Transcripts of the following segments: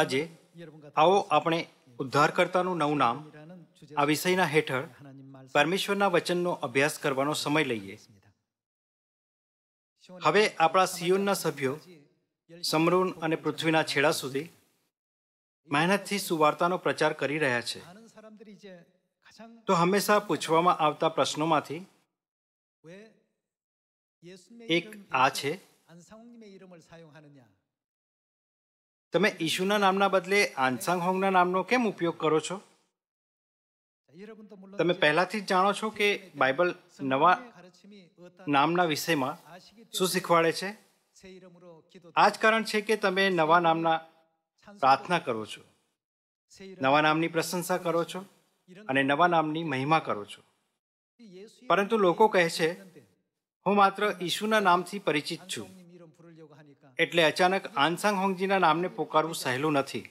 આજે આવો આપણે ઉદ્ધારકર્તાનું નવું નામ આ વિષયના હેઠળ પરમેશ્વરના વચનનો અભ્યાસ કરવાનો સમય લઈએ હવે આપણા સિયોનના સભ્યો સમરૂન અને પૃથ્વીના છેડા સુધી મહેનતથી સુવાર્તાનો પ્રચાર કરી રહ્યા છે તો હંમેશા પૂછવામાં આવતા પ્રશ્નોમાંથી એક આ છે તમે ઈશુના નામના બદલે આનસાંગ હોંગના નામનો કેમ ઉપયોગ કરો છો તમે પહેલાથી જ જાણો છો કે બાઇબલ નવા નામના વિષયમાં શું શીખવાડે છે આ જ કારણ છે કે તમે નવા નામના પ્રાર્થના કરો છો નવા નામની પ્રશંસા કરો છો અને નવા નામની મહિમા કરો છો પરંતુ લોકો કહે છે હું માત્ર ઈશુના નામથી પરિચિત છું એટલે અચાનક આનસાંગ હોંગજીના નામને પોકારવું સહેલું નથી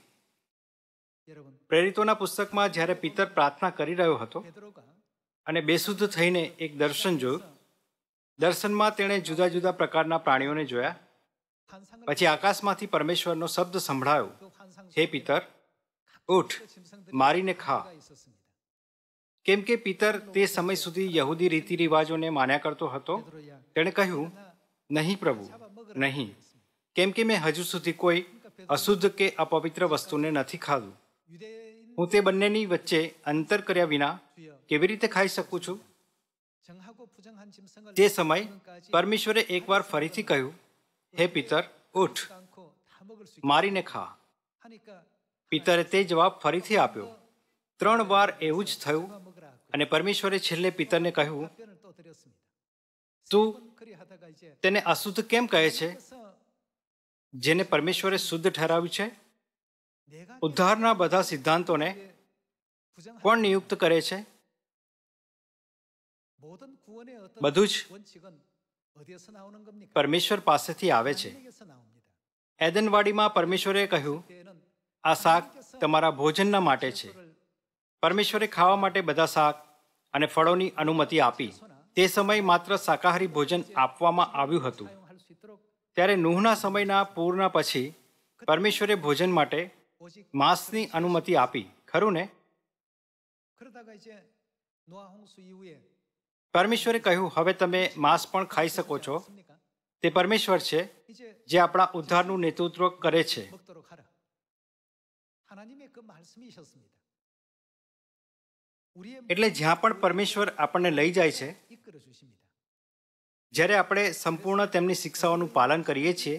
પ્રેરિતોના પુસ્તકમાં જ્યારે પિતર પ્રાર્થના કરી રહ્યો હતો અને બેસુદ્ધ થઈને એક દર્શન જોયું દર્શનમાં તેણે જુદા જુદા પ્રકારના પ્રાણીઓને જોયા પછી આકાશમાંથી પરમેશ્વરનો શબ્દ સંભળાયો હે પિતર ઉઠ મારીને ખા કેમ કે પિતર તે સમય સુધી યહૂદી રીતિ રિવાજોને માન્યા કરતો હતો તેણે કહ્યું નહીં પ્રભુ નહીં કેમ કે મેં હજુ સુધી કોઈ અશુદ્ધ કે અપવિત્ર વસ્તુને નથી ખાધું હું તે બંનેની વચ્ચે અંતર કર્યા વિના કેવી રીતે ખાઈ શકું છું તે સમય પરમેશ્વરે એકવાર ફરીથી કહ્યું હે પિતર ઉઠ મારીને ખા પિતરે તે જવાબ ફરીથી આપ્યો ત્રણ વાર એવું જ થયું અને પરમેશ્વરે છેલ્લે પિતરને કહ્યું તું તેને અશુદ્ધ કેમ કહે છે જેને પરમેશ્વરે શુદ્ધ ઠરાવ્યું છે ઉદ્ધારના બધા સિદ્ધાંતોને કોણ નિયુક્ત કરે છે બધું જ પરમેશ્વર પાસેથી આવે છે એદનવાડીમાં પરમેશ્વરે કહ્યું આ શાક તમારા ભોજનના માટે છે પરમેશ્વરે ખાવા માટે બધા શાક અને ફળોની અનુમતિ આપી તે સમયે માત્ર શાકાહારી ભોજન આપવામાં આવ્યું હતું ત્યારે નુહના સમયના પૂરના પછી પરમેશ્વરે ભોજન માટે માંસની અનુમતિ આપી ખરું ને પરમેશ્વરે કહ્યું હવે તમે માંસ પણ ખાઈ શકો છો તે પરમેશ્વર છે જે આપણા ઉદ્ધારનું નેતૃત્વ કરે છે એટલે જ્યાં પણ પરમેશ્વર આપણને લઈ જાય છે જ્યારે આપણે સંપૂર્ણ તેમની શિક્ષાઓનું પાલન કરીએ છીએ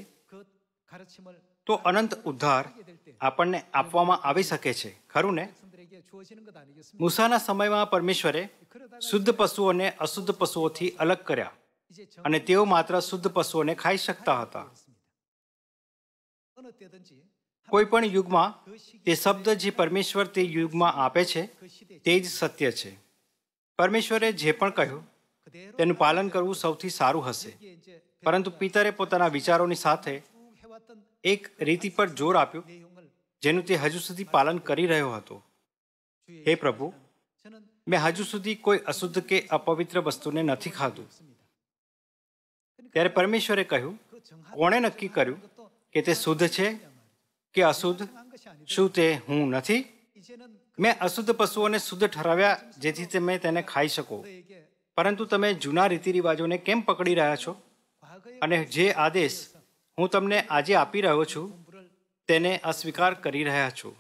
તો અનંત ઉદ્ધાર આપણને આપવામાં આવી શકે છે ખરું ને મૂસાના સમયમાં પરમેશ્વરે શુદ્ધ પશુઓને અશુદ્ધ પશુઓથી અલગ કર્યા અને તેઓ માત્ર શુદ્ધ પશુઓને ખાઈ શકતા હતા કોઈ પણ યુગમાં તે શબ્દ જે પરમેશ્વર તે યુગમાં આપે છે તે જ સત્ય છે પરમેશ્વરે જે પણ કહ્યું તેનું પાલન કરવું સૌથી સારું હશે પરંતુ પિતરે પોતાના વિચારોની સાથે એક રીતિ પર જોર આપ્યું જેનું તે હજુ સુધી પાલન કરી રહ્યો હતો હે પ્રભુ મેં હજુ સુધી કોઈ અશુદ્ધ કે અપવિત્ર વસ્તુને નથી ખાધું ત્યારે પરમેશ્વરે કહ્યું કોણે નક્કી કર્યું કે તે શુદ્ધ છે કે અશુદ્ધ શું તે હું નથી મેં અશુદ્ધ પશુઓને શુદ્ધ ઠરાવ્યા જેથી તમે તેને ખાઈ શકો પરંતુ તમે જૂના રીતિ રિવાજોને કેમ પકડી રહ્યા છો અને જે આદેશ હું તમને આજે આપી રહ્યો છું તેને અસ્વીકાર કરી રહ્યા છો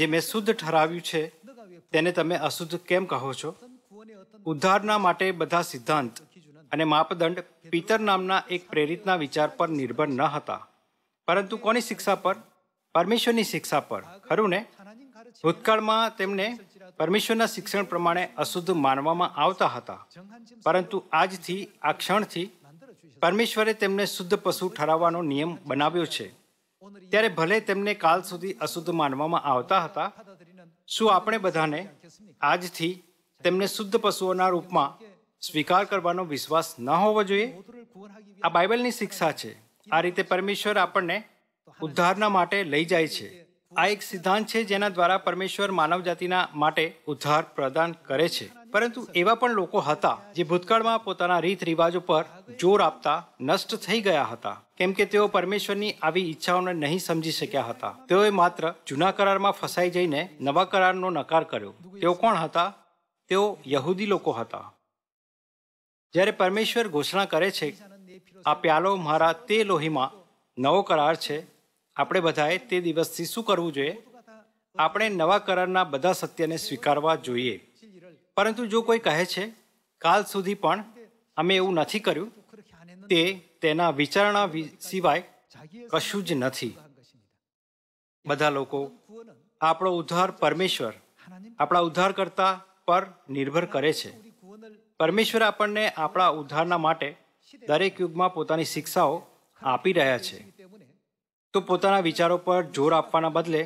જે મેં શુદ્ધ ઠરાવ્યું છે તેને તમે અશુદ્ધ કેમ કહો છો ઉદ્ધારના માટે બધા સિદ્ધાંત અને માપદંડ પિતર નામના એક પ્રેરિતના વિચાર પર નિર્ભર ન હતા પરંતુ કોની શિક્ષા પર પરમેશ્વરની શિક્ષા પર ખરું ને ભૂતકાળમાં તેમને પરમેશ્વરના શિક્ષણ પ્રમાણે અશુદ્ધ માનવામાં આવતા હતા પરંતુ આજથી આ ક્ષણથી પરમેશ્વરે તેમને શુદ્ધ પશુ ઠરાવવાનો નિયમ બનાવ્યો છે ત્યારે ભલે તેમને કાલ સુધી અશુદ્ધ માનવામાં આવતા હતા શું આપણે બધાને આજથી તેમને શુદ્ધ પશુઓના રૂપમાં સ્વીકાર કરવાનો વિશ્વાસ ન હોવો જોઈએ આ બાઇબલની શિક્ષા છે આ રીતે પરમેશ્વર આપણને ઉદ્ધારના માટે લઈ જાય છે આ એક સિદ્ધાંત છે જેના દ્વારા પરમેશ્વર માનવ જાતિના માટે ઉદ્ધાર પ્રદાન કરે છે પરંતુ એવા પણ લોકો હતા જે ભૂતકાળમાં પોતાના રીત રિવાજો પર જોર આપતા નષ્ટ થઈ ગયા હતા કેમ કે તેઓ પરમેશ્વરની આવી ઈચ્છાઓને નહીં સમજી શક્યા હતા તેઓએ માત્ર જૂના કરારમાં ફસાઈ જઈને નવા કરારનો નકાર કર્યો તેઓ કોણ હતા તેઓ યહૂદી લોકો હતા જ્યારે પરમેશ્વર ઘોષણા કરે છે આ પ્યાલો મારા તે લોહીમાં નવો કરાર છે આપણે બધાએ તે દિવસથી શું કરવું જોઈએ આપણે નવા કરારના બધા સત્યને સ્વીકારવા જોઈએ પરંતુ જો કોઈ કહે છે કાલ સુધી પણ અમે એવું નથી કર્યું તે તેના વિચારણા સિવાય કશું જ નથી બધા લોકો આપણો ઉદ્ધાર પરમેશ્વર આપણા ઉદ્ધારકર્તા પર નિર્ભર કરે છે પરમેશ્વર આપણને આપણા ઉદ્ધારના માટે દરેક યુગમાં પોતાની શિક્ષાઓ આપી રહ્યા છે તો પોતાના વિચારો પર જોર આપવાના બદલે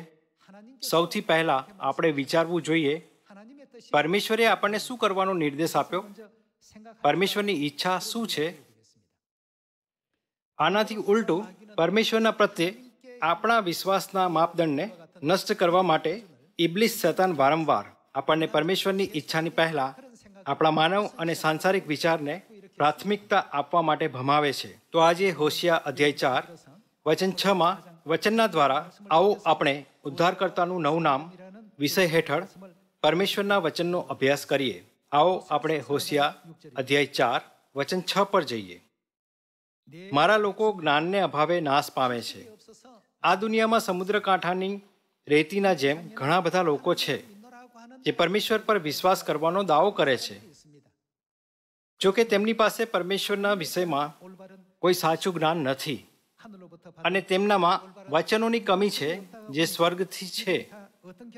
સૌથી પહેલાં આપણે વિચારવું જોઈએ પરમેશ્વરે આપણને શું કરવાનો નિર્દેશ આપ્યો પરમેશ્વરની ઈચ્છા શું છે આનાથી ઉલટું પરમેશ્વરના પ્રત્યે આપણા વિશ્વાસના માપદંડને નષ્ટ કરવા માટે ઇબ્લિસ શૈતાન વારંવાર આપણને પરમેશ્વરની ઈચ્છાની પહેલાં આપણા માનવ અને સાંસારિક વિચારને પ્રાથમિકતા આપવા માટે ભમાવે છે તો આજે હોશિયા અધ્યાય ચાર વચન છમાં વચનના દ્વારા આવો આપણે ઉદ્ધારકર્તાનું નવું નામ વિષય હેઠળ પરમેશ્વરના વચનનો અભ્યાસ કરીએ આવો આપણે હોશિયા અધ્યાય ચાર વચન છ પર જઈએ મારા લોકો જ્ઞાનને અભાવે નાશ પામે છે આ દુનિયામાં સમુદ્ર કાંઠાની રેતીના જેમ ઘણા બધા લોકો છે જે પરમેશ્વર પર વિશ્વાસ કરવાનો દાવો કરે છે જો કે તેમની પાસે પરમેશ્વરના વિષયમાં કોઈ સાચું જ્ઞાન નથી અને તેમનામાં વચનોની કમી છે જે સ્વર્ગથી છે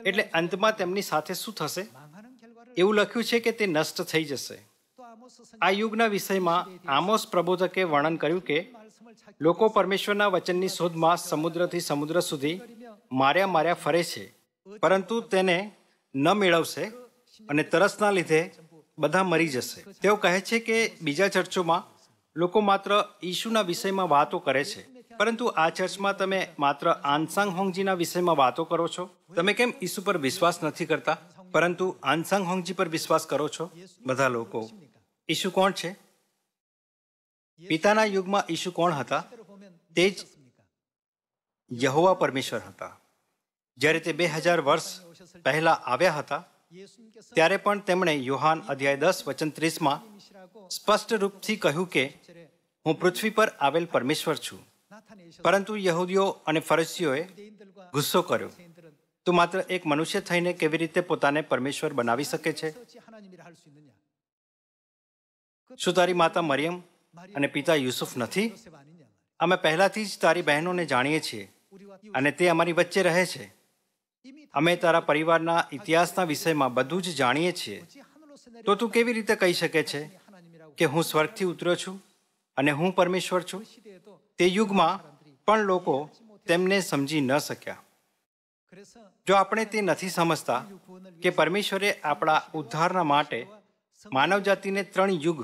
એટલે અંતમાં તેમની સાથે શું થશે એવું લખ્યું છે કે તે નષ્ટ થઈ જશે આ યુગના વિષયમાં આમોસ પ્રબોધકે વર્ણન કર્યું કે લોકો પરમેશ્વરના વચનની શોધમાં સમુદ્રથી સમુદ્ર સુધી માર્યા માર્યા ફરે છે પરંતુ તેને ન મેળવશે અને તરસના લીધે બધા મરી જશે તેઓ કહે છે કે બીજા ચર્ચોમાં લોકો માત્ર ઈશુના વિષયમાં વાતો કરે છે પરંતુ આ ચર્ચમાં તમે માત્ર આનસાંગ હોંગજીના વિષયમાં વાતો કરો છો તમે કેમ ઈસુ પર વિશ્વાસ નથી કરતા પરંતુ આનસાંગ હોંગજી પર વિશ્વાસ કરો છો બધા લોકો ઈસુ કોણ છે પિતાના યુગમાં ઈસુ કોણ હતા તે જ યહોવા પરમેશ્વર હતા જ્યારે તે બે હજાર વર્ષ પહેલા આવ્યા હતા ત્યારે પણ તેમણે યુહાન અધ્યાય દસ વચન ત્રીસમાં સ્પષ્ટ રૂપથી કહ્યું કે હું પૃથ્વી પર આવેલ પરમેશ્વર છું પરંતુ યહૂદીઓ અને ફરસીઓએ ગુસ્સો કર્યો તું માત્ર એક મનુષ્ય થઈને કેવી રીતે પોતાને પરમેશ્વર બનાવી શકે છે શું તારી માતા મરિયમ અને પિતા યુસુફ નથી અમે પહેલાથી જ તારી બહેનોને જાણીએ છીએ અને તે અમારી વચ્ચે રહે છે અમે તારા પરિવારના ઇતિહાસના વિષયમાં બધું જ જાણીએ છીએ તો તું કેવી રીતે કહી શકે છે કે હું સ્વર્ગથી ઉતર્યો છું અને હું પરમેશ્વર છું તે યુગમાં પણ લોકો તેમને સમજી ન શક્યા જો આપણે તે નથી સમજતા કે પરમેશ્વરે આપણા ઉદ્ધારના માટે માનવજાતિને ત્રણ યુગ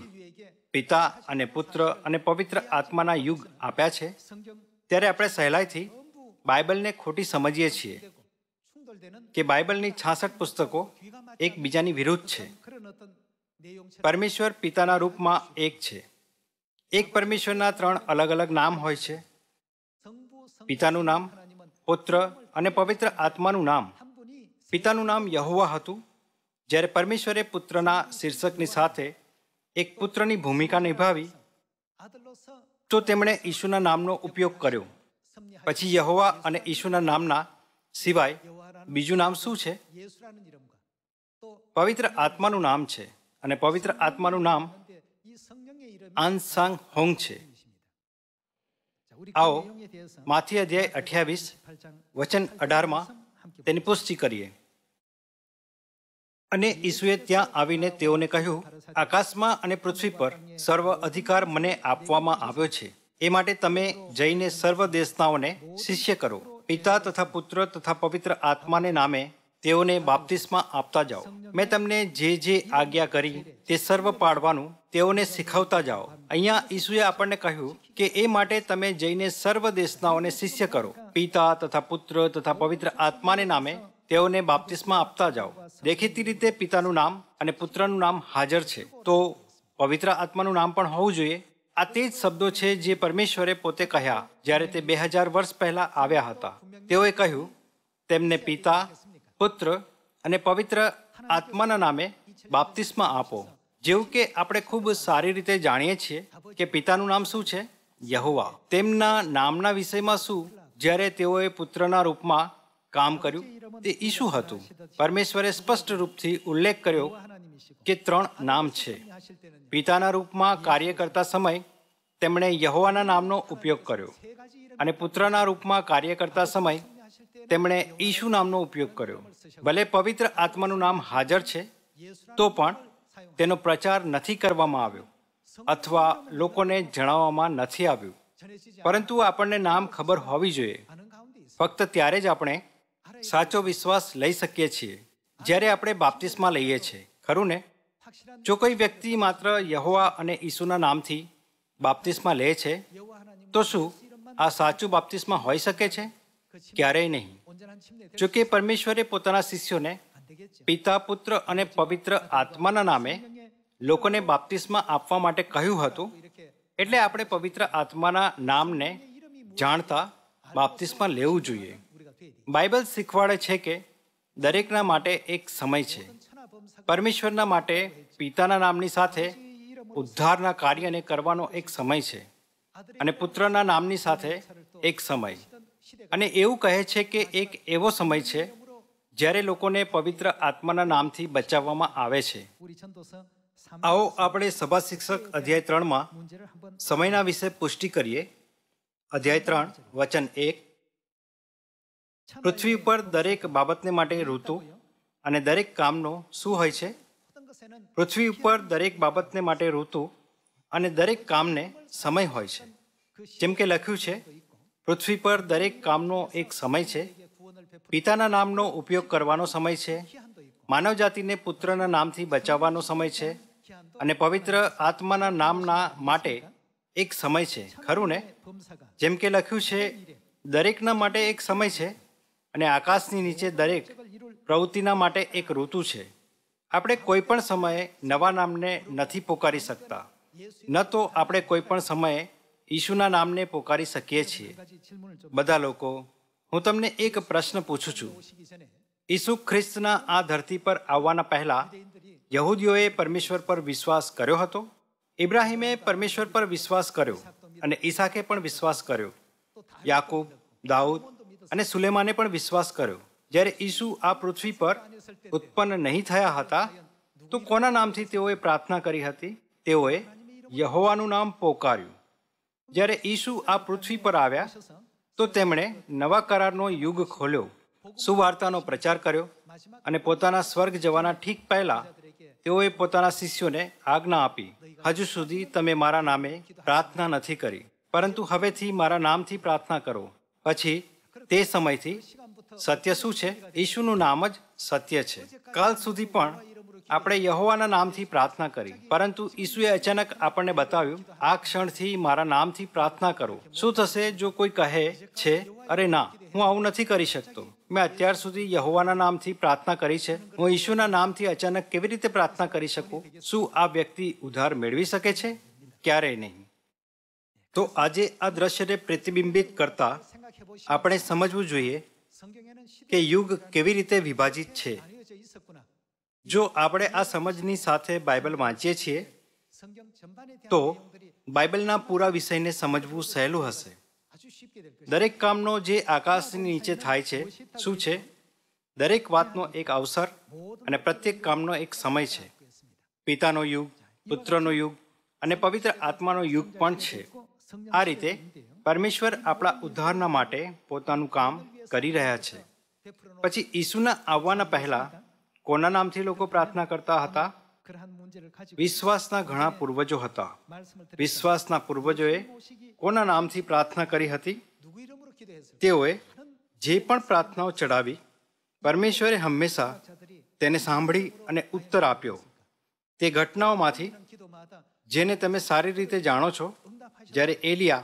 પિતા અને પુત્ર અને પવિત્ર આત્માના યુગ આપ્યા છે ત્યારે આપણે સહેલાઈથી બાઇબલને ખોટી સમજીએ છીએ કે બાઇબલની છાસઠ પુસ્તકો એકબીજાની વિરુદ્ધ છે પરમેશ્વર પિતાના રૂપમાં એક છે એક પરમેશ્વરના ત્રણ અલગ અલગ નામ હોય છે પિતાનું નામ પુત્ર અને પવિત્ર આત્માનું નામ પિતાનું નામ યહોવા હતું જ્યારે પરમેશ્વરે પુત્રના શીર્ષકની સાથે એક પુત્રની ભૂમિકા નિભાવી તો તેમણે ઈશુના નામનો ઉપયોગ કર્યો પછી યહોવા અને ઈશુના નામના સિવાય બીજું નામ શું છે પવિત્ર આત્માનું નામ છે અને પવિત્ર આત્માનું નામ આનસાંગ હોંગ છે આવો માથી અધ્યાય અઠ્યાવીસ વચન અઢારમાં તેની પુષ્ટિ કરીએ અને ઈસુએ ત્યાં આવીને તેઓને કહ્યું આકાશમાં અને પૃથ્વી પર સર્વ અધિકાર મને આપવામાં આવ્યો છે એ માટે તમે જઈને સર્વ દેશનાઓને શિષ્ય કરો પિતા તથા પુત્ર તથા પવિત્ર આત્માને નામે તેઓને બાપ્તિસ્મા આપતા જાઓ મેં તમને જે જે આજ્ઞા કરી તે સર્વ પાડવાનું તેઓને શીખવતા જાઓ અહીંયા ઈસુએ આપણને કહ્યું કે એ માટે તમે જઈને સર્વ દેશનાઓને શિષ્ય કરો પિતા તથા પુત્ર તથા પવિત્ર આત્માને નામે તેઓને બાપ્તિસ્મા આપતા જાઓ દેખીતી રીતે પિતાનું નામ અને પુત્રનું નામ હાજર છે તો પવિત્ર આત્માનું નામ પણ હોવું જોઈએ આ તે જ શબ્દો છે જે પરમેશ્વરે પોતે કહ્યા જ્યારે તે બે હજાર વર્ષ પહેલા આવ્યા હતા તેઓએ કહ્યું તેમને પિતા પુત્ર અને પવિત્ર આત્માના નામે બાપ્તિસ્મા આપો જેવું કે આપણે ખૂબ સારી રીતે જાણીએ છીએ કે પિતાનું નામ શું છે યહોવા તેમના નામના વિષયમાં શું જ્યારે તેઓએ પુત્રના રૂપમાં કામ કર્યું તે ઈશું હતું પરમેશ્વરે સ્પષ્ટ રૂપથી ઉલ્લેખ કર્યો કે ત્રણ નામ છે પિતાના રૂપમાં કાર્ય કરતા સમય તેમણે યહોવાના નામનો ઉપયોગ કર્યો અને પુત્રના રૂપમાં કાર્ય કરતા સમય તેમણે ઈશુ નામનો ઉપયોગ કર્યો ભલે પવિત્ર આત્માનું નામ હાજર છે તો પણ તેનો પ્રચાર નથી કરવામાં આવ્યો અથવા લોકોને જણાવવામાં નથી આવ્યું પરંતુ આપણને નામ ખબર હોવી જોઈએ ફક્ત ત્યારે જ આપણે સાચો વિશ્વાસ લઈ શકીએ છીએ જ્યારે આપણે બાપ્તિસ્મા લઈએ છીએ ખરું ને જો કોઈ વ્યક્તિ માત્ર યહોવા અને ઈસુના નામથી બાપ્તિસ્મા લે છે તો શું આ સાચું બાપ્તિસ્મા હોઈ શકે છે ક્યારેય નહીં જોકે પરમેશ્વરે પોતાના શિષ્યોને પિતા પુત્ર અને પવિત્ર આત્માના નામે લોકોને બાપ્તિસ્મા આપવા માટે કહ્યું હતું એટલે આપણે પવિત્ર આત્માના નામને જાણતા બાપ્તિસ્મા લેવું જોઈએ બાઇબલ શીખવાડે છે કે દરેકના માટે એક સમય છે પરમેશ્વરના માટે પિતાના નામની સાથે ઉદ્ધારના કાર્યને કરવાનો એક સમય છે અને પુત્રના નામની સાથે એક સમય અને એવું કહે છે કે એક એવો સમય છે જ્યારે લોકોને પવિત્ર આત્માના નામથી બચાવવામાં આવે છે આવો આપણે સભા શિક્ષક અધ્યાય ત્રણમાં સમયના વિશે પુષ્ટિ કરીએ અધ્યાય ત્રણ વચન એક પૃથ્વી ઉપર દરેક બાબતને માટે ઋતુ અને દરેક કામનો શું હોય છે પૃથ્વી ઉપર દરેક બાબતને માટે ઋતુ અને દરેક કામને સમય હોય છે જેમ કે લખ્યું છે પૃથ્વી પર દરેક કામનો એક સમય છે પિતાના નામનો ઉપયોગ કરવાનો સમય છે માનવ જાતિને પુત્રના નામથી બચાવવાનો સમય છે અને પવિત્ર આત્માના નામના માટે એક સમય છે ખરું ને જેમ કે લખ્યું છે દરેકના માટે એક સમય છે અને આકાશની નીચે દરેક પ્રવૃત્તિના માટે એક ઋતુ છે આપણે કોઈ પણ સમયે નવા નામને નથી પોકારી શકતા ન તો આપણે કોઈ પણ સમયે ઈશુના નામને પોકારી શકીએ છીએ બધા લોકો હું તમને એક પ્રશ્ન પૂછું છું ઈસુ ખ્રિસ્તના આ ધરતી પર આવવાના પહેલા યહૂદીઓએ પરમેશ્વર પર વિશ્વાસ કર્યો હતો ઇબ્રાહીમે પરમેશ્વર પર વિશ્વાસ કર્યો અને ઈસાકે પણ વિશ્વાસ કર્યો યાકુબ દાઉદ અને સુલેમાને પણ વિશ્વાસ કર્યો જ્યારે ઈસુ આ પૃથ્વી પર ઉત્પન્ન નહીં થયા હતા તો કોના નામથી તેઓએ પ્રાર્થના કરી હતી તેઓએ યહોવાનું નામ પોકાર્યું જ્યારે ઈસુ આ પૃથ્વી પર આવ્યા તો તેમણે નવા કરારનો યુગ ખોલ્યો સુવાર્તાનો પ્રચાર કર્યો અને પોતાના સ્વર્ગ જવાના ઠીક પહેલા તેઓએ પોતાના શિષ્યોને આજ્ઞા આપી હજુ સુધી તમે મારા નામે પ્રાર્થના નથી કરી પરંતુ હવેથી મારા નામથી પ્રાર્થના કરો પછી તે સમયથી સત્ય શું છે ઈશુનું નામ જ સત્ય છે કાલ સુધી પણ આપણે યહોવાના નામથી પ્રાર્થના કરી પરંતુ ઈસુએ અચાનક આપણને બતાવ્યું આ ક્ષણથી મારા નામથી પ્રાર્થના કરો શું થશે જો કોઈ કહે છે અરે ના હું આવું નથી કરી શકતો મેં અત્યાર સુધી યહોવાના નામથી પ્રાર્થના કરી છે હું ઈશુના નામથી અચાનક કેવી રીતે પ્રાર્થના કરી શકું શું આ વ્યક્તિ ઉધાર મેળવી શકે છે ક્યારેય નહીં તો આજે આ દ્રશ્યને પ્રતિબિંબિત કરતા આપણે સમજવું જોઈએ કે યુગ કેવી રીતે વિભાજિત છે જો આપણે આ સમજની સાથે બાઇબલ વાંચીએ છીએ તો બાઇબલના પૂરા વિષયને સમજવું સહેલું હશે દરેક કામનો જે આકાશની નીચે થાય છે શું છે દરેક વાતનો એક અવસર અને પ્રત્યેક કામનો એક સમય છે પિતાનો યુગ પુત્રનો યુગ અને પવિત્ર આત્માનો યુગ પણ છે આ રીતે પરમેશ્વર આપણા ઉદ્ધારના માટે પોતાનું કામ કરી રહ્યા છે પછી ઈસુના આવવાના પહેલા કોના નામથી લોકો પ્રાર્થના કરતા હતા વિશ્વાસના ઘણા પૂર્વજો હતા વિશ્વાસના પૂર્વજોએ કોના નામથી પ્રાર્થના કરી હતી તેઓએ જે પણ પ્રાર્થનાઓ ચડાવી પરમેશ્વરે હંમેશા તેને સાંભળી અને ઉત્તર આપ્યો તે ઘટનાઓમાંથી જેને તમે સારી રીતે જાણો છો જ્યારે એલિયા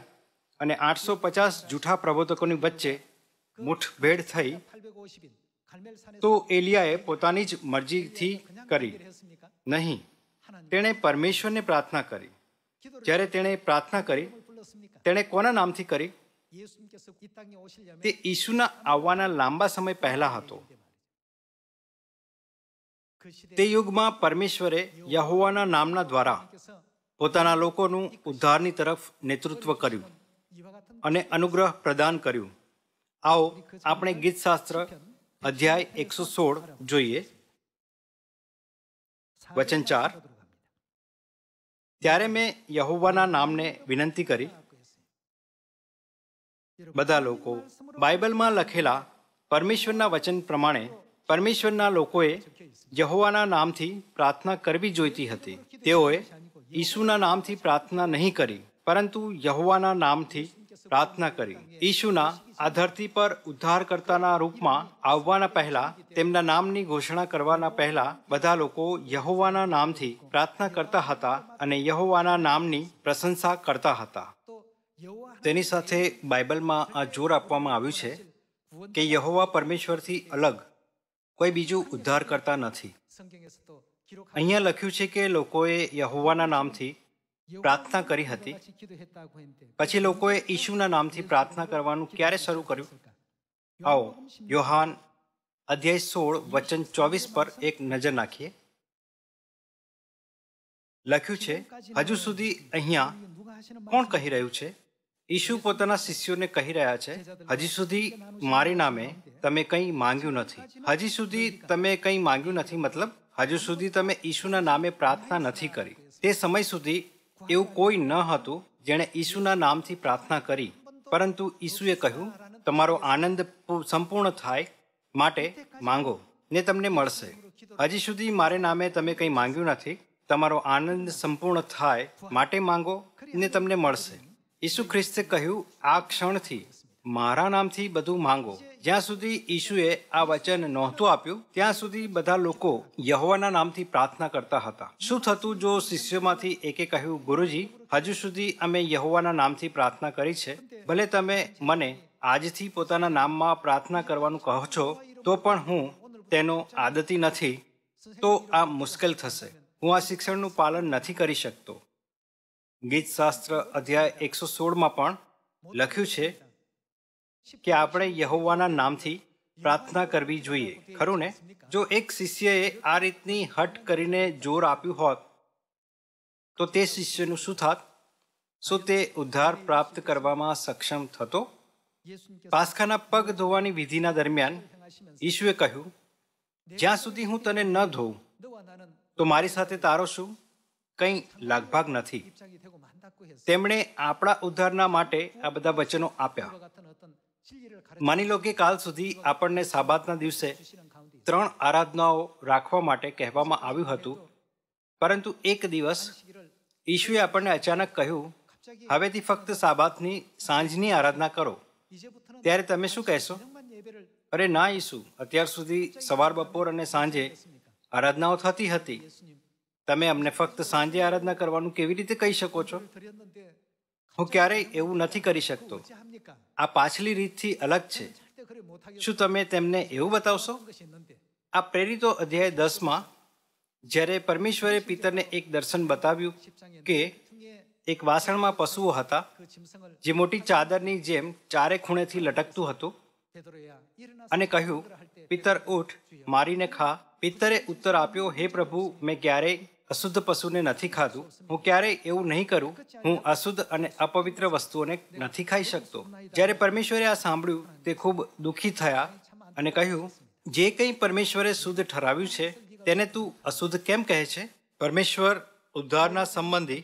અને આઠસો પચાસ જૂઠા પ્રબોધકોની વચ્ચે મુઠભેડ થઈ તો એલિયાએ પોતાની જ મરજીથી કરી નહીં તેણે પરમેશ્વરને પ્રાર્થના કરી જ્યારે તેણે પ્રાર્થના કરી તેણે કોના નામથી કરી તે ઈસુના આવવાના લાંબા સમય પહેલા હતો તે યુગમાં પરમેશ્વરે યહોવાના નામના દ્વારા પોતાના લોકોનું ઉદ્ધારની તરફ નેતૃત્વ કર્યું અને અનુગ્રહ પ્રદાન કર્યું આવો આપણે ગીતશાસ્ત્ર અધ્યાય એકસો સોળ જોઈએ વચન ચાર ત્યારે મેં યહોવાના નામને વિનંતી કરી બધા લોકો બાઇબલમાં લખેલા પરમેશ્વરના વચન પ્રમાણે પરમેશ્વરના લોકોએ યહોવાના નામથી પ્રાર્થના કરવી જોઈતી હતી તેઓએ ઈસુના નામથી પ્રાર્થના નહીં કરી પરંતુ યહોવાના નામથી પ્રાર્થના કરી ઈશુના આ ધરતી પર ઉદ્ધારકર્તાના રૂપમાં આવવાના પહેલા તેમના નામની ઘોષણા કરવાના પહેલા બધા લોકો યહોવાના નામથી પ્રાર્થના કરતા હતા અને યહોવાના નામની પ્રશંસા કરતા હતા તેની સાથે બાઇબલમાં આ જોર આપવામાં આવ્યું છે કે યહોવા પરમેશ્વરથી અલગ કોઈ બીજું ઉદ્ધાર કરતા નથી અહીંયા લખ્યું છે કે લોકોએ યહોવાના નામથી પ્રાર્થના કરી હતી પછી લોકોએ ઈશુના નામથી પ્રાર્થના કરવાનું ક્યારે શરૂ કર્યું આવો યોહાન અધ્યાય સોળ વચન ચોવીસ પર એક નજર નાખીએ લખ્યું છે હજુ સુધી અહીંયા કોણ કહી રહ્યું છે ઈશુ પોતાના શિષ્યોને કહી રહ્યા છે હજી સુધી મારી નામે તમે કંઈ માંગ્યું નથી હજી સુધી તમે કંઈ માંગ્યું નથી મતલબ હજુ સુધી તમે ઈશુના નામે પ્રાર્થના નથી કરી તે સમય સુધી એવું કોઈ ન હતું જેણે ઈસુના નામથી પ્રાર્થના કરી પરંતુ ઈસુએ કહ્યું તમારો આનંદ સંપૂર્ણ થાય માટે માંગો ને તમને મળશે હજી સુધી મારે નામે તમે કંઈ માંગ્યું નથી તમારો આનંદ સંપૂર્ણ થાય માટે માંગો ને તમને મળશે ઈસુ ખ્રિસ્તે કહ્યું આ ક્ષણથી મારા નામથી બધું માંગો જ્યાં સુધી ઈશુએ આ વચન નહોતું આપ્યું ત્યાં સુધી બધા લોકો યહોવાના નામથી પ્રાર્થના કરતા હતા શું થતું જો શિષ્યોમાંથી એકે કહ્યું ગુરુજી હજુ સુધી અમે યહોવાના નામથી પ્રાર્થના કરી છે ભલે તમે મને આજથી પોતાના નામમાં પ્રાર્થના કરવાનું કહો છો તો પણ હું તેનો આદતી નથી તો આ મુશ્કેલ થશે હું આ શિક્ષણનું પાલન નથી કરી શકતો ગીતશાસ્ત્ર અધ્યાય એકસો સોળમાં પણ લખ્યું છે કે આપણે યહોવાના નામથી પ્રાર્થના કરવી જોઈએ ખરું ને જો એક શિષ્યએ આ રીતની હટ કરીને જોર આપ્યું હોત તો તે શિષ્યનું શું થાત શું તે ઉદ્ધાર પ્રાપ્ત કરવામાં સક્ષમ થતો પાસખાના પગ ધોવાની વિધિના દરમિયાન ઈશુએ કહ્યું જ્યાં સુધી હું તને ન ધોઉં તો મારી સાથે તારો શું કંઈ લાગભાગ નથી તેમણે આપણા ઉદ્ધારના માટે આ બધા વચનો આપ્યા માની લો કે કાલ સુધી આપણને સાબાતના દિવસે ત્રણ આરાધનાઓ રાખવા માટે કહેવામાં આવ્યું હતું પરંતુ એક દિવસ ઈશુએ આપણને અચાનક કહ્યું હવેથી ફક્ત સાબાતની સાંજની આરાધના કરો ત્યારે તમે શું કહેશો અરે ના ઈસુ અત્યાર સુધી સવાર બપોર અને સાંજે આરાધનાઓ થતી હતી તમે અમને ફક્ત સાંજે આરાધના કરવાનું કેવી રીતે કહી શકો છો હું ક્યારેય એવું નથી કરી શકતો આ પાછલી રીતથી અલગ છે શું તમે તેમને એવું બતાવશો આ પ્રેરિતો અધ્યાય દસમાં જ્યારે પરમેશ્વરે પિતરને એક દર્શન બતાવ્યું કે એક વાસણમાં પશુઓ હતા જે મોટી ચાદરની જેમ ચારે ખૂણેથી લટકતું હતું અને કહ્યું પિતર ઉઠ મારીને ખા પિતરે ઉત્તર આપ્યો હે પ્રભુ મેં ક્યારેય અશુદ્ધ પશુને નથી ખાધું હું ક્યારેય એવું નહીં કરું હું અશુદ્ધ અને અપવિત્ર વસ્તુઓને નથી ખાઈ શકતો જ્યારે પરમેશ્વરે આ સાંભળ્યું તે ખૂબ દુઃખી થયા અને કહ્યું જે કંઈ પરમેશ્વરે શુદ્ધ ઠરાવ્યું છે તેને તું અશુદ્ધ કેમ કહે છે પરમેશ્વર ઉદ્ધારના સંબંધી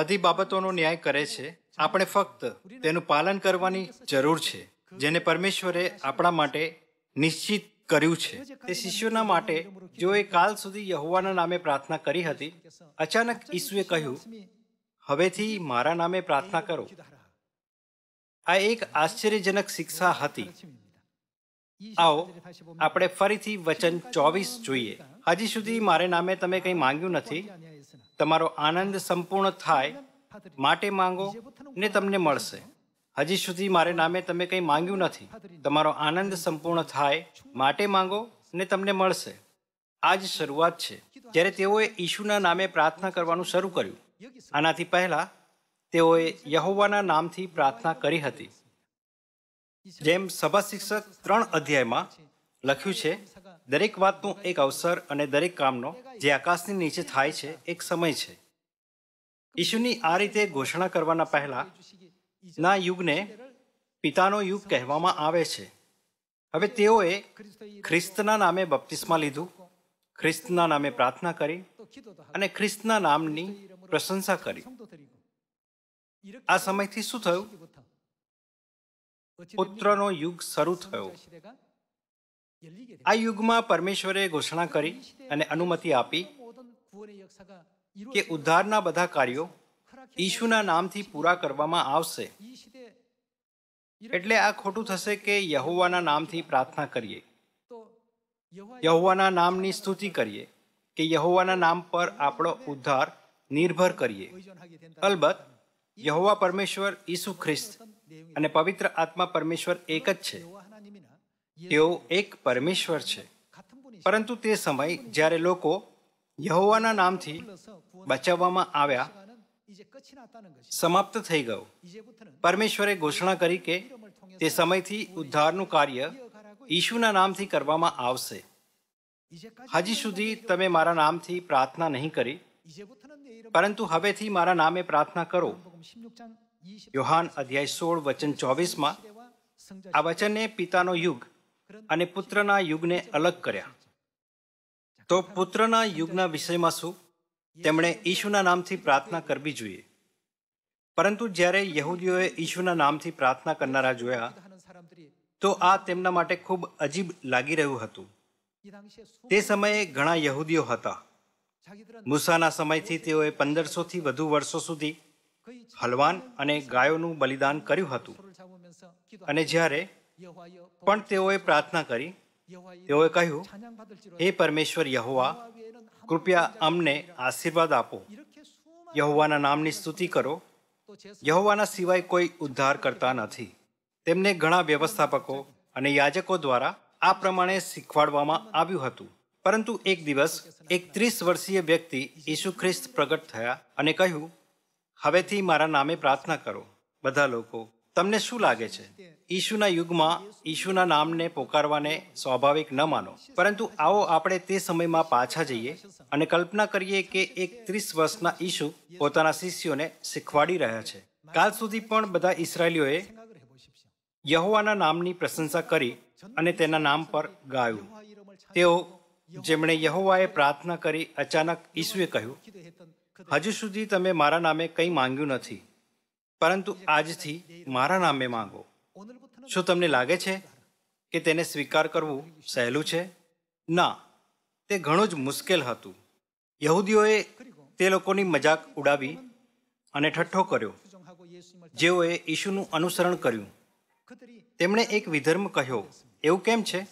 બધી બાબતોનો ન્યાય કરે છે આપણે ફક્ત તેનું પાલન કરવાની જરૂર છે જેને પરમેશ્વરે આપણા માટે નિશ્ચિત કર્યું છે તે શિષ્યોના માટે જેઓએ કાલ સુધી યહુવાના નામે પ્રાર્થના કરી હતી અચાનક ઈસુએ કહ્યું હવેથી મારા નામે પ્રાર્થના કરો આ એક આશ્ચર્યજનક શિક્ષા હતી આવો આપણે ફરીથી વચન ચોવીસ જોઈએ હજી સુધી મારે નામે તમે કંઈ માંગ્યું નથી તમારો આનંદ સંપૂર્ણ થાય માટે માંગો ને તમને મળશે હજી સુધી મારે નામે તમે કંઈ માંગ્યું નથી તમારો આનંદ સંપૂર્ણ થાય માટે માંગો ને તમને મળશે આ જ શરૂઆત છે જ્યારે તેઓએ ઈશુના નામે પ્રાર્થના કરવાનું શરૂ કર્યું આનાથી પહેલા તેઓએ યહોવાના નામથી પ્રાર્થના કરી હતી જેમ સભા શિક્ષક ત્રણ અધ્યાયમાં લખ્યું છે દરેક વાતનું એક અવસર અને દરેક કામનો જે આકાશની નીચે થાય છે એક સમય છે ઈશુની આ રીતે ઘોષણા કરવાના પહેલા ના યુગને પિતાનો યુગ કહેવામાં આવે છે હવે તેઓએ ખ્રિસ્તના નામે બપ્તિસ્મા લીધું ખ્રિસ્તના નામે પ્રાર્થના કરી અને ખ્રિસ્તના નામની પ્રશંસા કરી આ સમયથી શું થયું પુત્રનો યુગ શરૂ થયો આ યુગમાં પરમેશ્વરે ઘોષણા કરી અને અનુમતિ આપી કે ઉદ્ધારના બધા કાર્યો ઈશુના નામથી પૂરા કરવામાં આવશે એટલે આ ખોટું થશે કે યહોવાના નામથી પ્રાર્થના કરીએ યહોવાના નામની સ્તુતિ કરીએ કે યહોવાના નામ પર આપણો ઉદ્ધાર નિર્ભર કરીએ અલબત્ત યહોવા પરમેશ્વર ઈસુ ખ્રિસ્ત અને પવિત્ર આત્મા પરમેશ્વર એક જ છે તેઓ એક પરમેશ્વર છે પરંતુ તે સમય જ્યારે લોકો યહોવાના નામથી બચાવવામાં આવ્યા સમાપ્ત થઈ ગયો પરમેશ્વરે ઘોષણા કરી કે તે સમયથી ઉદ્ધારનું કાર્ય ઈશુના નામથી કરવામાં આવશે હજી સુધી તમે મારા નામથી પ્રાર્થના નહીં કરી પરંતુ હવેથી મારા નામે પ્રાર્થના કરો યોહાન અધ્યાય સોળ વચન ચોવીસમાં આ વચનને પિતાનો યુગ અને પુત્રના યુગને અલગ કર્યા તો પુત્રના યુગના વિષયમાં શું તેમણે ઈશુના નામથી પ્રાર્થના કરવી જોઈએ પરંતુ જ્યારે યહૂદીઓએ ઈશુના નામથી પ્રાર્થના કરનારા જોયા તો આ તેમના માટે ખૂબ અજીબ લાગી રહ્યું હતું તે સમયે ઘણા યહૂદીઓ હતા મૂસાના સમયથી તેઓએ પંદરસોથી વધુ વર્ષો સુધી હલવાન અને ગાયોનું બલિદાન કર્યું હતું અને જ્યારે પણ તેઓએ પ્રાર્થના કરી તેઓએ કહ્યું હે પરમેશ્વર યહોવા કૃપયા અમને આશીર્વાદ આપો યહોવાના નામની સ્તુતિ કરો યહોવાના સિવાય કોઈ ઉદ્ધાર કરતા નથી તેમને ઘણા વ્યવસ્થાપકો અને યાજકો દ્વારા આ પ્રમાણે શીખવાડવામાં આવ્યું હતું પરંતુ એક દિવસ એક ત્રીસ વર્ષીય વ્યક્તિ ઈસુ ખ્રિસ્ત પ્રગટ થયા અને કહ્યું હવેથી મારા નામે પ્રાર્થના કરો બધા લોકો તમને શું લાગે છે ઈશુના યુગમાં ઈશુના નામને પોકારવાને સ્વાભાવિક ન માનો પરંતુ આવો આપણે તે સમયમાં પાછા જઈએ અને કલ્પના કરીએ કે એક ત્રીસ વર્ષના ઈશુ પોતાના શિષ્યોને શીખવાડી રહ્યા છે કાલ સુધી પણ બધા ઈસરાયલીઓએ યહોવાના નામની પ્રશંસા કરી અને તેના નામ પર ગાયું તેઓ જેમણે યહોવાએ પ્રાર્થના કરી અચાનક ઈશુએ કહ્યું હજુ સુધી તમે મારા નામે કંઈ માંગ્યું નથી પરંતુ આજથી મારા નામે માંગો શું તમને લાગે છે કે તેને સ્વીકાર કરવું સહેલું છે ના તે ઘણું જ મુશ્કેલ હતું યહૂદીઓએ તે લોકોની મજાક ઉડાવી અને ઠઠ્ઠો કર્યો જેઓએ ઈશુનું અનુસરણ કર્યું તેમણે એક વિધર્મ કહ્યો એવું કેમ છે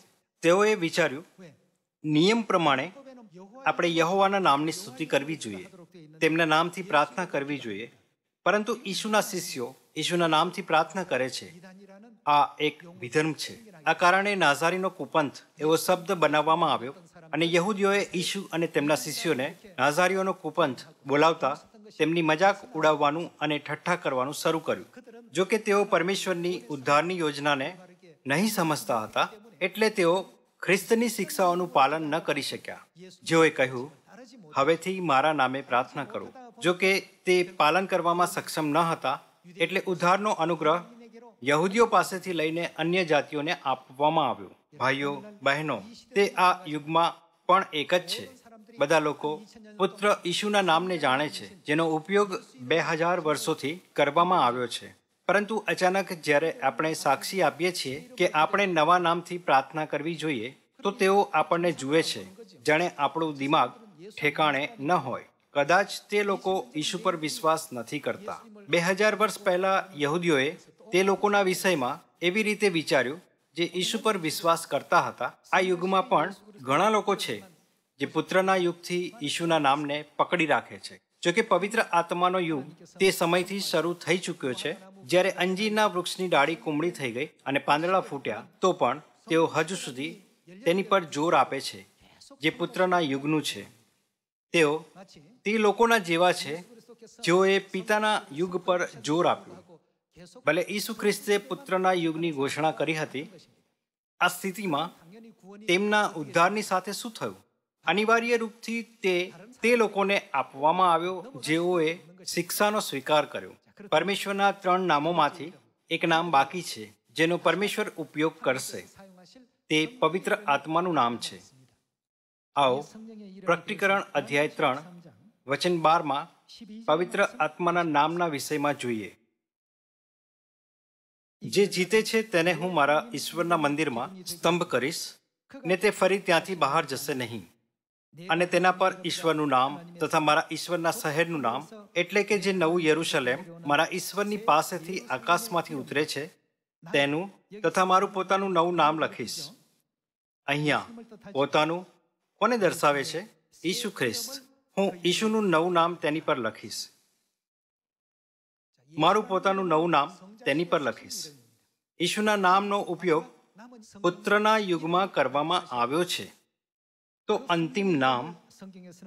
તેઓએ વિચાર્યું નિયમ પ્રમાણે આપણે યહોવાના નામની સ્તુતિ કરવી જોઈએ તેમના નામથી પ્રાર્થના કરવી જોઈએ પરંતુ ઈશુના શિષ્યો ઈશુના નામથી પ્રાર્થના કરે છે આ એક વિધર્મ છે આ કારણે નાઝારીનો કુપંથ એવો શબ્દ બનાવવામાં આવ્યો અને યહૂદીઓએ ઈશુ અને તેમના શિષ્યોને નાઝારીઓનો કુપંથ બોલાવતા તેમની મજાક ઉડાવવાનું અને ઠઠ્ઠા કરવાનું શરૂ કર્યું જો કે તેઓ પરમેશ્વરની ઉદ્ધારની યોજનાને નહીં સમજતા હતા એટલે તેઓ ખ્રિસ્તની શિક્ષાઓનું પાલન ન કરી શક્યા જેઓએ કહ્યું હવેથી મારા નામે પ્રાર્થના કરો જો કે તે પાલન કરવામાં સક્ષમ ન હતા એટલે ઉધારનો અનુગ્રહ યહૂદીઓ પાસેથી લઈને અન્ય જાતિઓને આપવામાં આવ્યો ભાઈઓ બહેનો તે આ યુગમાં પણ એક જ છે બધા લોકો પુત્ર ઈશુના નામને જાણે છે જેનો ઉપયોગ બે હજાર વર્ષોથી કરવામાં આવ્યો છે પરંતુ અચાનક જ્યારે આપણે સાક્ષી આપીએ છીએ કે આપણે નવા નામથી પ્રાર્થના કરવી જોઈએ તો તેઓ આપણને જુએ છે જાણે આપણું દિમાગ ઠેકાણે ન હોય કદાચ તે લોકો ઈશુ પર વિશ્વાસ નથી કરતા બે હજાર વર્ષ પહેલાં યહૂદીઓએ તે લોકોના વિષયમાં એવી રીતે વિચાર્યું જે ઈશુ પર વિશ્વાસ કરતા હતા આ યુગમાં પણ ઘણા લોકો છે જે પુત્રના યુગથી ઈશુના નામને પકડી રાખે છે જોકે પવિત્ર આત્માનો યુગ તે સમયથી શરૂ થઈ ચૂક્યો છે જ્યારે અંજીરના વૃક્ષની ડાળી કુમળી થઈ ગઈ અને પાંદડા ફૂટ્યા તો પણ તેઓ હજુ સુધી તેની પર જોર આપે છે જે પુત્રના યુગનું છે તેઓ તે લોકોના જેવા છે જેઓએ પિતાના યુગ પર જોર આપ્યું ભલે ઈસુ ખ્રિસ્તે પુત્રના યુગની ઘોષણા કરી હતી આ સ્થિતિમાં તેમના ઉદ્ધારની સાથે શું થયું અનિવાર્ય રૂપથી તે તે લોકોને આપવામાં આવ્યો જેઓએ શિક્ષાનો સ્વીકાર કર્યો પરમેશ્વરના ત્રણ નામોમાંથી એક નામ બાકી છે જેનો પરમેશ્વર ઉપયોગ કરશે તે પવિત્ર આત્માનું નામ છે આવો પ્રકટીકરણ અધ્યાય ત્રણ વચન બારમાં પવિત્ર આત્માના નામના વિષયમાં જોઈએ જે જીતે છે તેને હું મારા ઈશ્વરના મંદિરમાં સ્તંભ કરીશ ને તે ફરી ત્યાંથી બહાર જશે નહીં અને તેના પર ઈશ્વરનું નામ તથા મારા ઈશ્વરના શહેરનું નામ એટલે કે જે નવું યરુશલેમ મારા ઈશ્વરની પાસેથી આકાશમાંથી ઉતરે છે તેનું તથા મારું પોતાનું નવું નામ લખીશ અહીંયા પોતાનું કોને દર્શાવે છે ઈસુ ખ્રિસ્ત હું ઈશુનું નવું નામ તેની પર લખીશ મારું પોતાનું નવું નામ તેની પર લખીશ ઈશુના નામનો ઉપયોગ પુત્રના યુગમાં કરવામાં આવ્યો છે તો અંતિમ નામ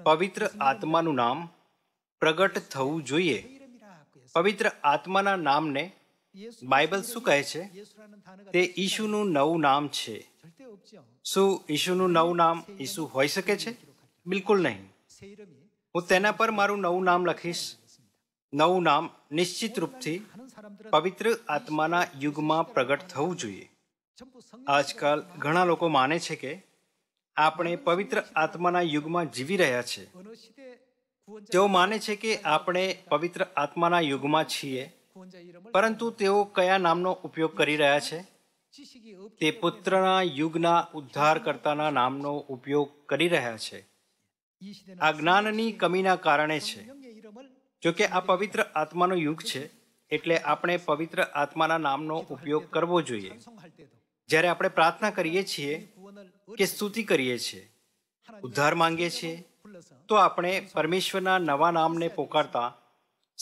પવિત્ર આત્માનું નામ પ્રગટ થવું જોઈએ પવિત્ર આત્માના નામને બાઇબલ શું કહે છે તે ઈશુનું નવું નામ છે શું ઈશુનું નવું નામ ઈશુ હોઈ શકે છે બિલકુલ નહીં હું તેના પર મારું નવું નામ લખીશ નવું નામ નિશ્ચિત રૂપથી પવિત્ર આત્માના યુગમાં પ્રગટ થવું જોઈએ આજકાલ ઘણા લોકો માને છે કે આપણે પવિત્ર આત્માના યુગમાં જીવી રહ્યા છે તેઓ માને છે કે આપણે પવિત્ર આત્માના યુગમાં છીએ પરંતુ તેઓ કયા નામનો ઉપયોગ કરી રહ્યા છે તે પુત્રના યુગના ઉદ્ધારકર્તાના નામનો ઉપયોગ કરી રહ્યા છે આ જ્ઞાનની કમીના કારણે છે જોકે આ પવિત્ર આત્માનો યુગ છે એટલે આપણે પવિત્ર આત્માના નામનો ઉપયોગ કરવો જોઈએ જ્યારે આપણે પ્રાર્થના કરીએ છીએ કે સ્તુતિ કરીએ છીએ ઉદ્ધાર માંગીએ છીએ તો આપણે પરમેશ્વરના નવા નામને પોકારતા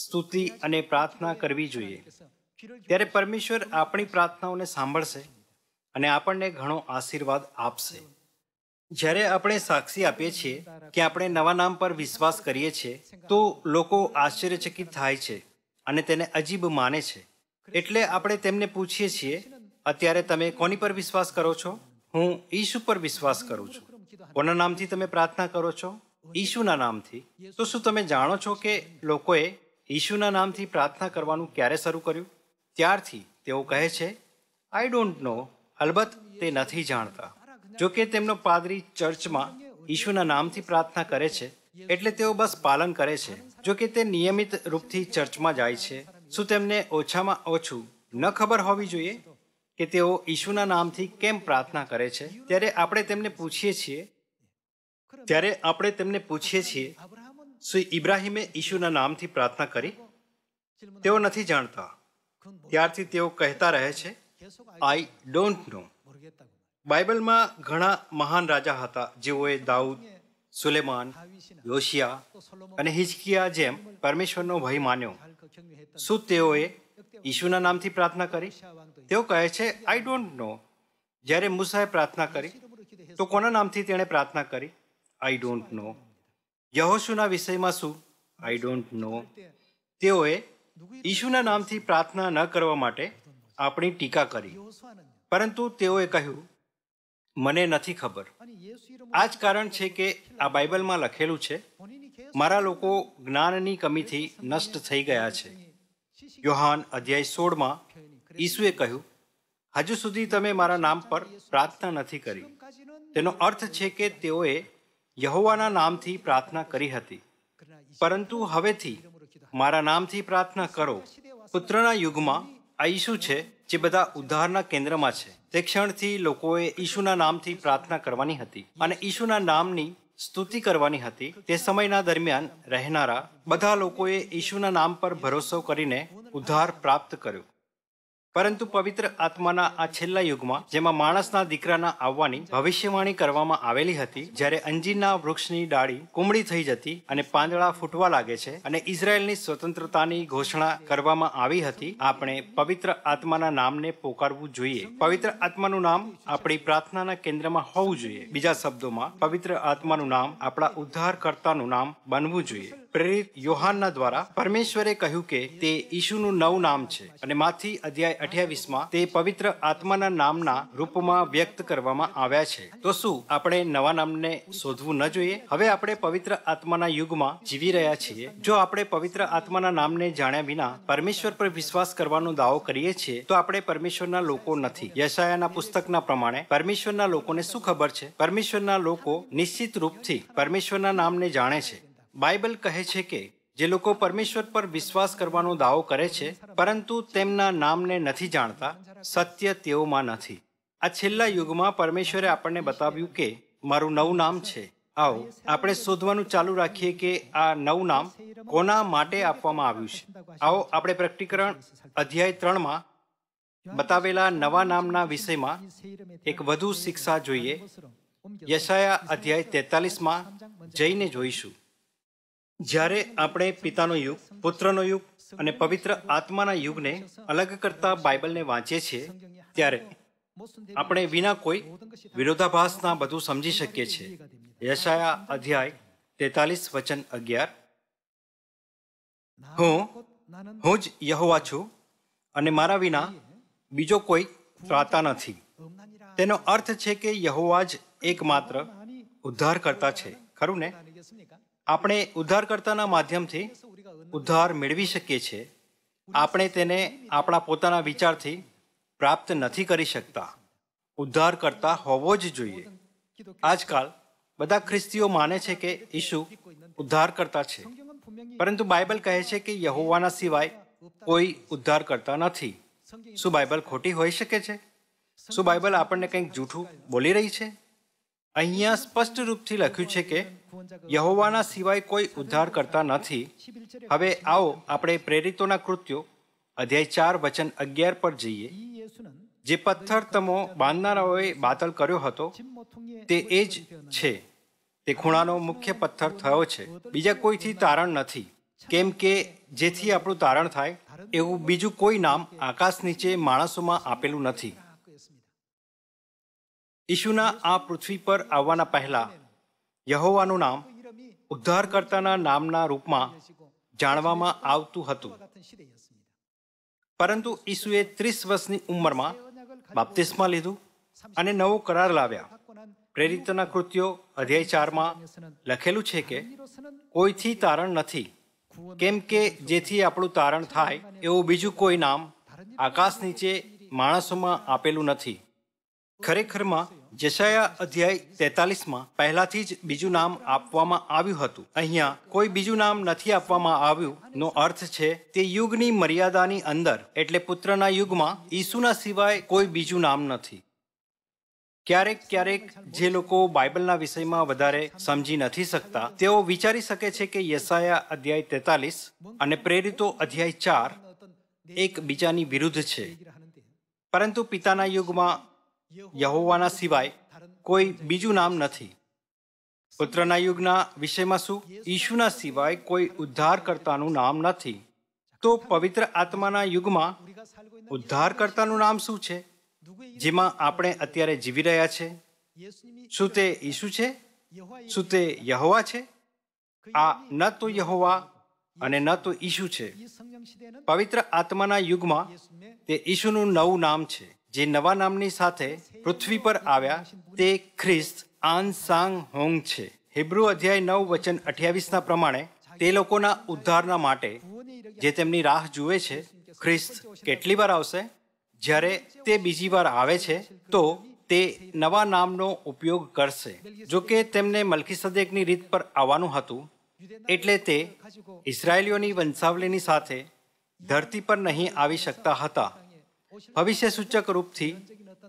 સ્તુતિ અને પ્રાર્થના કરવી જોઈએ ત્યારે પરમેશ્વર આપણી પ્રાર્થનાઓને સાંભળશે અને આપણને ઘણો આશીર્વાદ આપશે જ્યારે આપણે સાક્ષી આપીએ છીએ કે આપણે નવા નામ પર વિશ્વાસ કરીએ છીએ તો લોકો આશ્ચર્યચકિત થાય છે અને તેને અજીબ માને છે એટલે આપણે તેમને પૂછીએ છીએ અત્યારે તમે કોની પર વિશ્વાસ કરો છો હું ઈશુ પર વિશ્વાસ કરું છું કોના નામથી તમે પ્રાર્થના કરો છો ઈશુના નામથી તો શું તમે જાણો છો કે લોકોએ ઈશુના નામથી પ્રાર્થના કરવાનું ક્યારે શરૂ કર્યું ત્યારથી તેઓ કહે છે આઈ ડોન્ટ નો અલબત્ત તે નથી જાણતા જોકે તેમનો પાદરી ચર્ચમાં ઈશુના નામથી પ્રાર્થના કરે છે એટલે તેઓ બસ પાલન કરે છે જોકે તે નિયમિત રૂપથી ચર્ચમાં જાય છે શું તેમને ઓછામાં ઓછું ન ખબર હોવી જોઈએ કે તેઓ ઈશુના નામથી કેમ પ્રાર્થના કરે છે ત્યારે આપણે તેમને પૂછીએ છીએ ત્યારે આપણે તેમને પૂછીએ છીએ શું ઇબ્રાહિમે ઈશુના નામથી પ્રાર્થના કરી તેઓ નથી જાણતા ત્યારથી તેઓ કહેતા રહે છે આઈ ડોન્ટ નો બાઇબલમાં ઘણા મહાન રાજા હતા જેઓએ દાઉદ સુલેમાન યોશિયા અને હિચકિયા જેમ પરમેશ્વરનો ભય માન્યો શું તેઓએ ઈશુના નામથી પ્રાર્થના કરી તેઓ કહે છે આઈ ડોન્ટ નો જ્યારે મૂસાએ પ્રાર્થના કરી તો કોના નામથી તેણે પ્રાર્થના કરી આઈ ડોન્ટ નો યહોશુના વિષયમાં શું આઈ ડોન્ટ નો તેઓએ ઈશુના નામથી પ્રાર્થના ન કરવા માટે આપણી ટીકા કરી પરંતુ તેઓએ કહ્યું મને નથી ખબર આ જ કારણ છે કે આ બાઇબલમાં લખેલું છે મારા લોકો જ્ઞાનની કમીથી નષ્ટ થઈ ગયા છે યોહાન અધ્યાય સોળમાં ઈસુએ કહ્યું હજુ સુધી તમે મારા નામ પર પ્રાર્થના નથી કરી તેનો અર્થ છે કે તેઓએ યહોવાના નામથી પ્રાર્થના કરી હતી પરંતુ હવેથી મારા નામથી પ્રાર્થના કરો પુત્રના યુગમાં આ ઈસુ છે જે બધા ઉદ્ધારના કેન્દ્રમાં છે તે ક્ષણથી લોકોએ ઈશુના નામથી પ્રાર્થના કરવાની હતી અને ઈશુના નામની સ્તુતિ કરવાની હતી તે સમયના દરમિયાન રહેનારા બધા લોકોએ ઈશુના નામ પર ભરોસો કરીને ઉદ્ધાર પ્રાપ્ત કર્યો પરંતુ પવિત્ર આત્માના આ છેલ્લા યુગમાં જેમાં માણસના દીકરાના આવવાની ભવિષ્યવાણી કરવામાં આવેલી હતી જ્યારે અંજીરના વૃક્ષની ડાળી કુમળી થઈ જતી અને પાંદડા ફૂટવા લાગે છે અને ઇઝરાયલની સ્વતંત્રતાની ઘોષણા કરવામાં આવી હતી આપણે પવિત્ર આત્માના નામને પોકારવું જોઈએ પવિત્ર આત્માનું નામ આપણી પ્રાર્થનાના કેન્દ્રમાં હોવું જોઈએ બીજા શબ્દોમાં પવિત્ર આત્માનું નામ આપણા ઉદ્ધારકર્તાનું નામ બનવું જોઈએ પ્રેરિત યોહાનના દ્વારા પરમેશ્વરે કહ્યું કે તે ઈશુનું નવું નામ છે અને માથી અધ્યાય અઠ્યાવીસમાં તે પવિત્ર આત્માના નામના રૂપમાં વ્યક્ત કરવામાં આવ્યા છે તો શું આપણે નવા નામને શોધવું ન જોઈએ હવે આપણે પવિત્ર આત્માના યુગમાં જીવી રહ્યા છીએ જો આપણે પવિત્ર આત્માના નામને જાણ્યા વિના પરમેશ્વર પર વિશ્વાસ કરવાનો દાવો કરીએ છીએ તો આપણે પરમેશ્વરના લોકો નથી યશાયાના પુસ્તકના પ્રમાણે પરમેશ્વરના લોકોને શું ખબર છે પરમેશ્વરના લોકો નિશ્ચિત રૂપથી પરમેશ્વરના નામને જાણે છે બાઇબલ કહે છે કે જે લોકો પરમેશ્વર પર વિશ્વાસ કરવાનો દાવો કરે છે પરંતુ તેમના નામને નથી જાણતા સત્ય તેઓમાં નથી આ છેલ્લા યુગમાં પરમેશ્વરે આપણને બતાવ્યું કે મારું નવું નામ છે આવો આપણે શોધવાનું ચાલુ રાખીએ કે આ નવું નામ કોના માટે આપવામાં આવ્યું છે આવો આપણે પ્રકટીકરણ અધ્યાય ત્રણમાં બતાવેલા નવા નામના વિષયમાં એક વધુ શિક્ષા જોઈએ યશાયા અધ્યાય તેતાલીસમાં જઈને જોઈશું જ્યારે આપણે પિતાનો યુગ પુત્રનો યુગ અને પવિત્ર આત્માના યુગને અલગ કરતા બાઇબલને વાંચીએ છીએ ત્યારે આપણે વિના કોઈ વિરોધાભાસના બધું સમજી શકીએ છીએ યશાયા અધ્યાય તેતાલીસ વચન અગિયાર હું હું જ યહોવા છું અને મારા વિના બીજો કોઈ ત્રાતા નથી તેનો અર્થ છે કે યહોવા જ એકમાત્ર ઉદ્ધારકર્તા છે ખરું ને આપણે ઉદ્ધારકર્તાના માધ્યમથી ઉદ્ધાર મેળવી શકીએ છીએ આપણે તેને આપણા પોતાના વિચારથી પ્રાપ્ત નથી કરી શકતા ઉદ્ધાર કરતા હોવો જ જોઈએ આજકાલ બધા ખ્રિસ્તીઓ માને છે કે ઈસુ ઉદ્ધારકર્તા છે પરંતુ બાઇબલ કહે છે કે યહોવાના સિવાય કોઈ કરતા નથી શું બાઇબલ ખોટી હોઈ શકે છે શું બાઇબલ આપણને કંઈક જૂઠું બોલી રહી છે અહીંયા સ્પષ્ટ રૂપથી લખ્યું છે કે યહોવાના સિવાય કોઈ ઉદ્ધાર કરતા નથી હવે આવો આપણે પ્રેરિતોના કૃત્યો અધ્યાય ચાર વચન અગિયાર પર જઈએ જે પથ્થર તમો બાંધનારાઓએ બાતલ કર્યો હતો તે એ જ છે તે ખૂણાનો મુખ્ય પથ્થર થયો છે બીજા કોઈથી તારણ નથી કેમ કે જેથી આપણું તારણ થાય એવું બીજું કોઈ નામ આકાશ નીચે માણસોમાં આપેલું નથી ઈશુના આ પૃથ્વી પર આવવાના પહેલાં યહોવાનું નામ ઉદ્ધારકર્તાના નામના રૂપમાં જાણવામાં આવતું હતું પરંતુ ઈસુએ ત્રીસ વર્ષની ઉંમરમાં બાપ્તિસ્મા લીધું અને નવો કરાર લાવ્યા પ્રેરિતના કૃત્યો અધ્યાય ચારમાં લખેલું છે કે કોઈથી તારણ નથી કેમ કે જેથી આપણું તારણ થાય એવું બીજું કોઈ નામ આકાશ નીચે માણસોમાં આપેલું નથી ખરેખરમાં જશાયા અધ્યાય તેતાલીસમાં પહેલાથી જ બીજું નામ આપવામાં આવ્યું હતું અહીંયા કોઈ બીજું નામ નથી આપવામાં આવ્યું નો અર્થ છે તે યુગની મર્યાદાની અંદર એટલે પુત્રના યુગમાં ઈસુના સિવાય કોઈ બીજું નામ નથી ક્યારેક ક્યારેક જે લોકો બાઇબલના વિષયમાં વધારે સમજી નથી શકતા તેઓ વિચારી શકે છે કે યશાયા અધ્યાય તેતાલીસ અને પ્રેરિતો અધ્યાય ચાર એકબીજાની વિરુદ્ધ છે પરંતુ પિતાના યુગમાં યહોવાના સિવાય કોઈ બીજું નામ નથી પુત્રના યુગના વિષયમાં શું ઈશુના સિવાય કોઈ ઉદ્ધારકર્તાનું નામ નથી તો પવિત્ર આત્માના યુગમાં ઉદ્ધારકર્તાનું નામ શું છે જેમાં આપણે અત્યારે જીવી રહ્યા છે શું તે ઈશુ છે શું તે યહોવા છે આ ન તો યહોવા અને ન તો ઈશુ છે પવિત્ર આત્માના યુગમાં તે ઈશુનું નવું નામ છે જે નવા નામની સાથે પૃથ્વી પર આવ્યા તે ખ્રિસ્ત આન સાંગ હોંગ છે હિબ્રુ અધ્યાય નવ વચન અઠ્યાવીસના પ્રમાણે તે લોકોના ઉદ્ધારના માટે જે તેમની રાહ જુએ છે ખ્રિસ્ત કેટલી વાર આવશે જ્યારે તે બીજી વાર આવે છે તો તે નવા નામનો ઉપયોગ કરશે જો કે તેમને મલકીસદેકની રીત પર આવવાનું હતું એટલે તે ઇઝરાયલીઓની વંશાવલીની સાથે ધરતી પર નહીં આવી શકતા હતા ભવિષ્ય સૂચક રૂપથી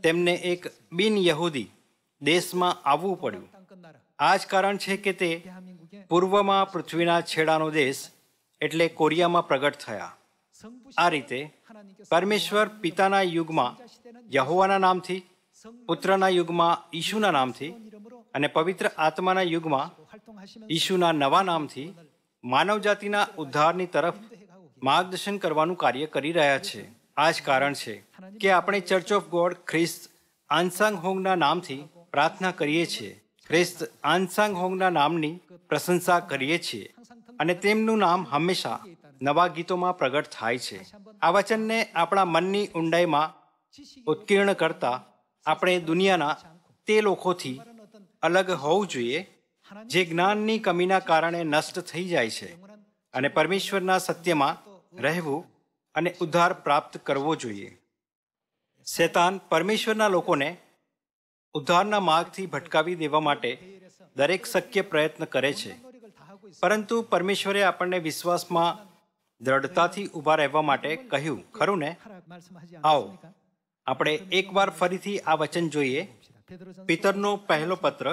તેમને એક બિન યહૂદી દેશમાં આવવું પડ્યું આ જ કારણ છે કે તે પૂર્વમાં પૃથ્વીના છેડાનો દેશ એટલે કોરિયામાં પ્રગટ થયા આ રીતે પરમેશ્વર પિતાના યુગમાં યહુવાના નામથી પુત્રના યુગમાં ઈશુના નામથી અને પવિત્ર આત્માના યુગમાં ઈશુના નવા નામથી માનવજાતિના ઉદ્ધારની તરફ માર્ગદર્શન કરવાનું કાર્ય કરી રહ્યા છે આ જ કારણ છે કે આપણે ચર્ચ ઓફ ગોડ ખ્રિસ્ત આનસાંગ હોંગના નામથી પ્રાર્થના કરીએ છીએ ખ્રિસ્ત આનસાંગ હોંગના નામની પ્રશંસા કરીએ છીએ અને તેમનું નામ હંમેશા નવા ગીતોમાં પ્રગટ થાય છે આ વચનને આપણા મનની ઊંડાઈમાં ઉત્કીર્ણ કરતા આપણે દુનિયાના તે લોકોથી અલગ હોવું જોઈએ જે જ્ઞાનની કમીના કારણે નષ્ટ થઈ જાય છે અને પરમેશ્વરના સત્યમાં રહેવું અને ઉદ્ધાર પ્રાપ્ત કરવો જોઈએ શેતાન પરમેશ્વરના લોકોને ઉદ્ધારના માર્ગથી ભટકાવી દેવા માટે દરેક શક્ય પ્રયત્ન કરે છે પરંતુ પરમેશ્વરે આપણને વિશ્વાસમાં દ્રઢતાથી ઊભા રહેવા માટે કહ્યું ખરું ને આવો આપણે એકવાર ફરીથી આ વચન જોઈએ પિતરનો પહેલો પત્ર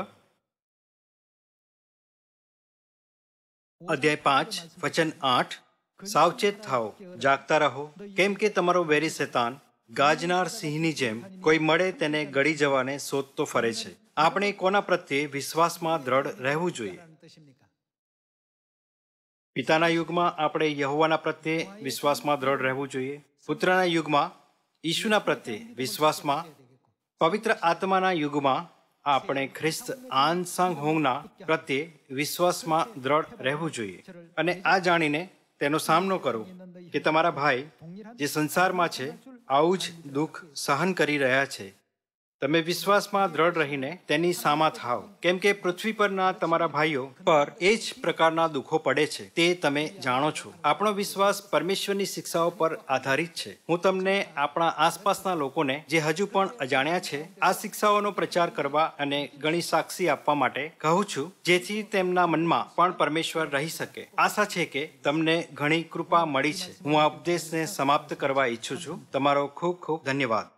અધ્યાય પાંચ વચન આઠ સાવચેત થાઓ જાગતા રહો કેમ કે તમારો વેરી શેતાન ગાજનાર સિંહની જેમ કોઈ મળે તેને ગળી જવાને શોધતો ફરે છે આપણે કોના પ્રત્યે વિશ્વાસમાં દ્રઢ રહેવું જોઈએ પિતાના યુગમાં આપણે યહોવાના પ્રત્યે વિશ્વાસમાં દ્રઢ રહેવું જોઈએ પુત્રના યુગમાં ઈશુના પ્રત્યે વિશ્વાસમાં પવિત્ર આત્માના યુગમાં આપણે ખ્રિસ્ત આનસાંગ હોંગના પ્રત્યે વિશ્વાસમાં દ્રઢ રહેવું જોઈએ અને આ જાણીને તેનો સામનો કરો કે તમારા ભાઈ જે સંસારમાં છે આવું જ દુઃખ સહન કરી રહ્યા છે તમે વિશ્વાસમાં દ્રઢ રહીને તેની સામા થાવ કેમ કે પૃથ્વી પરના તમારા ભાઈઓ પર એ જ પ્રકારના દુઃખો પડે છે તે તમે જાણો છો આપણો વિશ્વાસ પરમેશ્વરની શિક્ષાઓ પર આધારિત છે હું તમને આપણા આસપાસના લોકોને જે હજુ પણ અજાણ્યા છે આ શિક્ષાઓનો પ્રચાર કરવા અને ઘણી સાક્ષી આપવા માટે કહું છું જેથી તેમના મનમાં પણ પરમેશ્વર રહી શકે આશા છે કે તમને ઘણી કૃપા મળી છે હું આ ઉપદેશને સમાપ્ત કરવા ઈચ્છું છું તમારો ખૂબ ખૂબ ધન્યવાદ